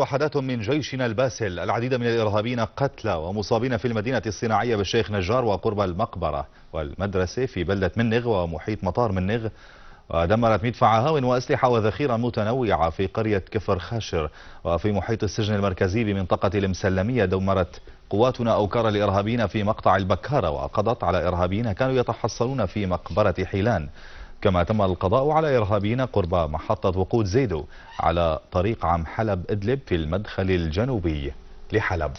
وحدات من جيشنا الباسل العديد من الإرهابيين قتلى ومصابين في المدينة الصناعية بالشيخ نجار وقرب المقبرة والمدرسة في بلدة منغ ومحيط مطار منغ ودمرت مدفع هاون وأسلحة وذخيرة متنوعة في قرية كفر خاشر وفي محيط السجن المركزي بمنطقة المسلمية دمرت قواتنا أوكار الإرهابيين في مقطع البكارة وقضت على إرهابيين كانوا يتحصلون في مقبرة حيلان كما تم القضاء على إرهابيين قرب محطة وقود زيدو على طريق عم حلب إدلب في المدخل الجنوبي لحلب